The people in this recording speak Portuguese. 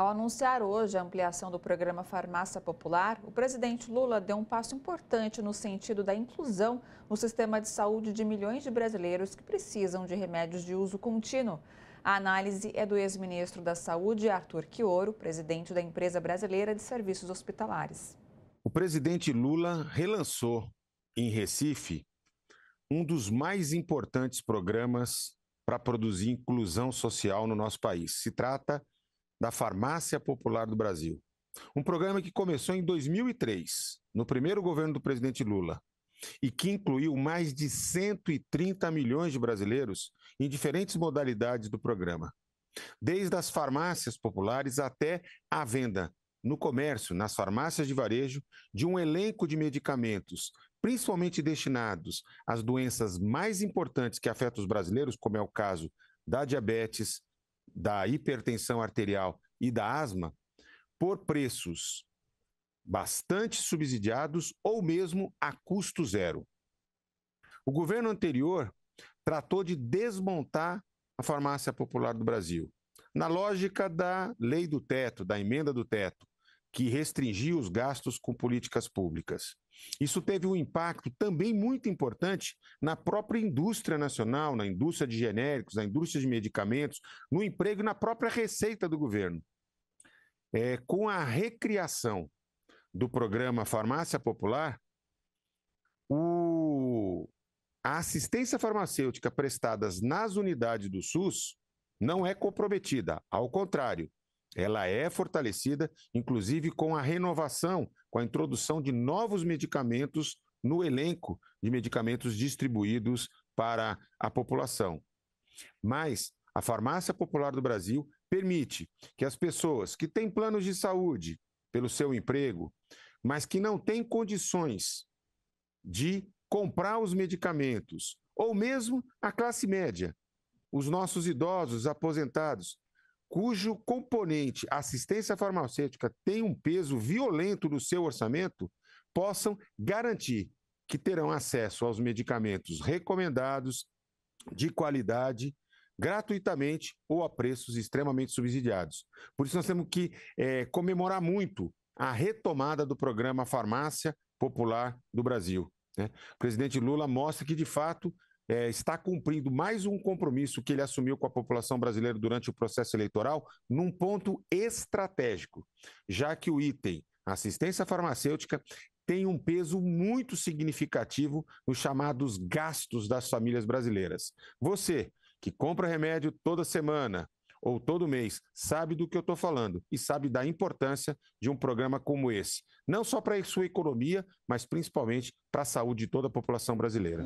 Ao anunciar hoje a ampliação do programa Farmácia Popular, o presidente Lula deu um passo importante no sentido da inclusão no sistema de saúde de milhões de brasileiros que precisam de remédios de uso contínuo. A análise é do ex-ministro da Saúde, Arthur Quioro, presidente da Empresa Brasileira de Serviços Hospitalares. O presidente Lula relançou em Recife um dos mais importantes programas para produzir inclusão social no nosso país. Se trata de da Farmácia Popular do Brasil. Um programa que começou em 2003, no primeiro governo do presidente Lula, e que incluiu mais de 130 milhões de brasileiros em diferentes modalidades do programa, desde as farmácias populares até a venda no comércio, nas farmácias de varejo, de um elenco de medicamentos, principalmente destinados às doenças mais importantes que afetam os brasileiros, como é o caso da diabetes, da hipertensão arterial e da asma por preços bastante subsidiados ou mesmo a custo zero. O governo anterior tratou de desmontar a farmácia popular do Brasil, na lógica da lei do teto, da emenda do teto, que restringia os gastos com políticas públicas. Isso teve um impacto também muito importante na própria indústria nacional, na indústria de genéricos, na indústria de medicamentos, no emprego e na própria receita do governo. É, com a recriação do programa Farmácia Popular, o... a assistência farmacêutica prestada nas unidades do SUS não é comprometida, ao contrário, ela é fortalecida, inclusive, com a renovação, com a introdução de novos medicamentos no elenco de medicamentos distribuídos para a população. Mas a Farmácia Popular do Brasil permite que as pessoas que têm planos de saúde pelo seu emprego, mas que não têm condições de comprar os medicamentos, ou mesmo a classe média, os nossos idosos aposentados, cujo componente assistência farmacêutica tem um peso violento no seu orçamento, possam garantir que terão acesso aos medicamentos recomendados, de qualidade, gratuitamente ou a preços extremamente subsidiados. Por isso, nós temos que é, comemorar muito a retomada do programa Farmácia Popular do Brasil. Né? O presidente Lula mostra que, de fato, é, está cumprindo mais um compromisso que ele assumiu com a população brasileira durante o processo eleitoral num ponto estratégico, já que o item assistência farmacêutica tem um peso muito significativo nos chamados gastos das famílias brasileiras. Você que compra remédio toda semana, ou todo mês, sabe do que eu estou falando e sabe da importância de um programa como esse, não só para a sua economia, mas principalmente para a saúde de toda a população brasileira.